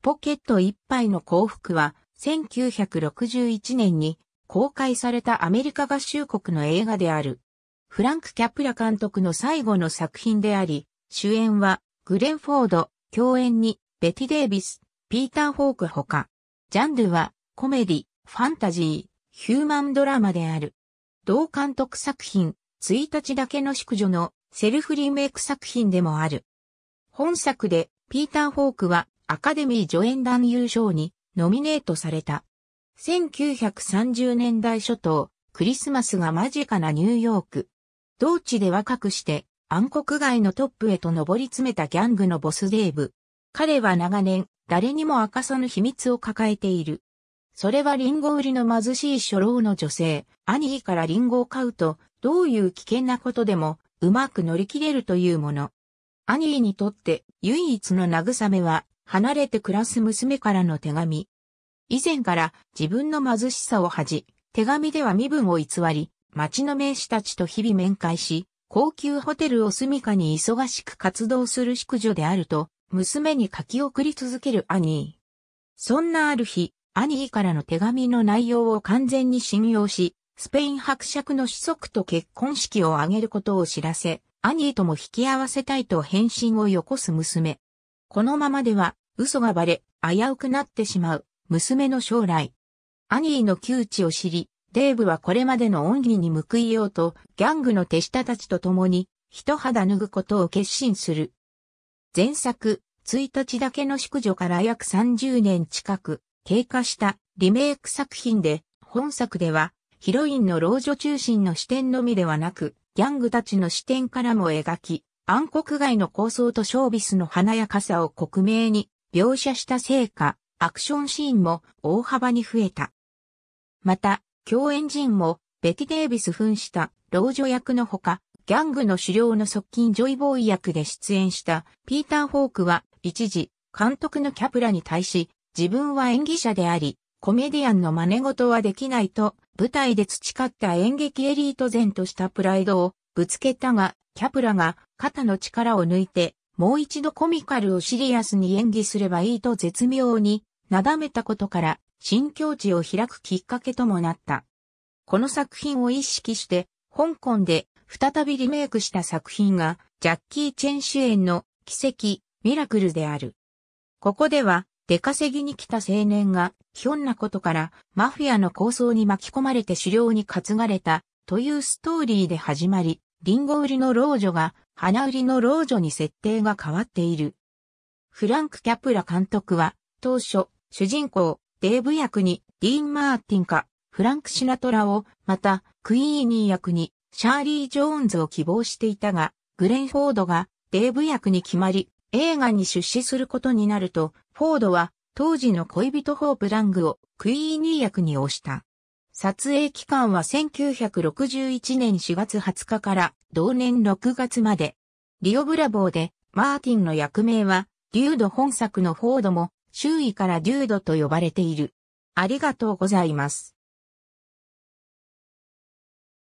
ポケット一杯の幸福は、1961年に公開されたアメリカ合衆国の映画である。フランク・キャプラ監督の最後の作品であり、主演はグレン・フォード、共演にベティ・デイビス、ピーター・ホークほか。ジャンルはコメディ、ファンタジー、ヒューマンドラマである。同監督作品、1日だけの宿女のセルフリメイク作品でもある。本作でピーター・ホークはアカデミー助演男優賞にノミネートされた。1930年代初頭、クリスマスが間近なニューヨーク。同地で若くして暗黒街のトップへと上り詰めたギャングのボスデーブ。彼は長年、誰にも明かさぬ秘密を抱えている。それはリンゴ売りの貧しい初老の女性、アニーからリンゴを買うと、どういう危険なことでも、うまく乗り切れるというもの。アニーにとって、唯一の慰めは、離れて暮らす娘からの手紙。以前から自分の貧しさを恥じ、手紙では身分を偽り、町の名士たちと日々面会し、高級ホテルを住処に忙しく活動する淑女であると、娘に書き送り続けるアニー。そんなある日、アニーからの手紙の内容を完全に信用し、スペイン伯爵の子息と結婚式を挙げることを知らせ、アニーとも引き合わせたいと返信をよこす娘。このままでは嘘がバレ、危うくなってしまう娘の将来。アニーの窮地を知り、デーブはこれまでの恩義に報いようと、ギャングの手下たちと共に、一肌脱ぐことを決心する。前作、1日だけの宿女から約30年近く、経過したリメイク作品で、本作では、ヒロインの老女中心の視点のみではなく、ギャングたちの視点からも描き、暗黒街の構想とショービスの華やかさを克明に描写した成果、アクションシーンも大幅に増えた。また、共演陣もベティ・デイビス扮した老女役のほか、ギャングの狩猟の側近ジョイボーイ役で出演したピーター・フォークは一時監督のキャプラに対し自分は演技者でありコメディアンの真似事はできないと舞台で培った演劇エリート前としたプライドをぶつけたがキャプラが肩の力を抜いて、もう一度コミカルをシリアスに演技すればいいと絶妙に、なだめたことから、新境地を開くきっかけともなった。この作品を意識して、香港で再びリメイクした作品が、ジャッキー・チェン主演の奇跡、ミラクルである。ここでは、出稼ぎに来た青年が、ひょんなことから、マフィアの抗争に巻き込まれて狩猟に担がれた、というストーリーで始まり、リンゴ売りの老女が花売りの老女に設定が変わっている。フランク・キャプラ監督は当初主人公デーブ役にディーン・マーティンかフランク・シナトラをまたクイーニー役にシャーリー・ジョーンズを希望していたがグレン・フォードがデーブ役に決まり映画に出資することになるとフォードは当時の恋人ホープ・ラングをクイーニー役に推した。撮影期間は1961年4月20日から同年6月まで。リオブラボーでマーティンの役名はデュード本作のフォードも周囲からデュードと呼ばれている。ありがとうございます。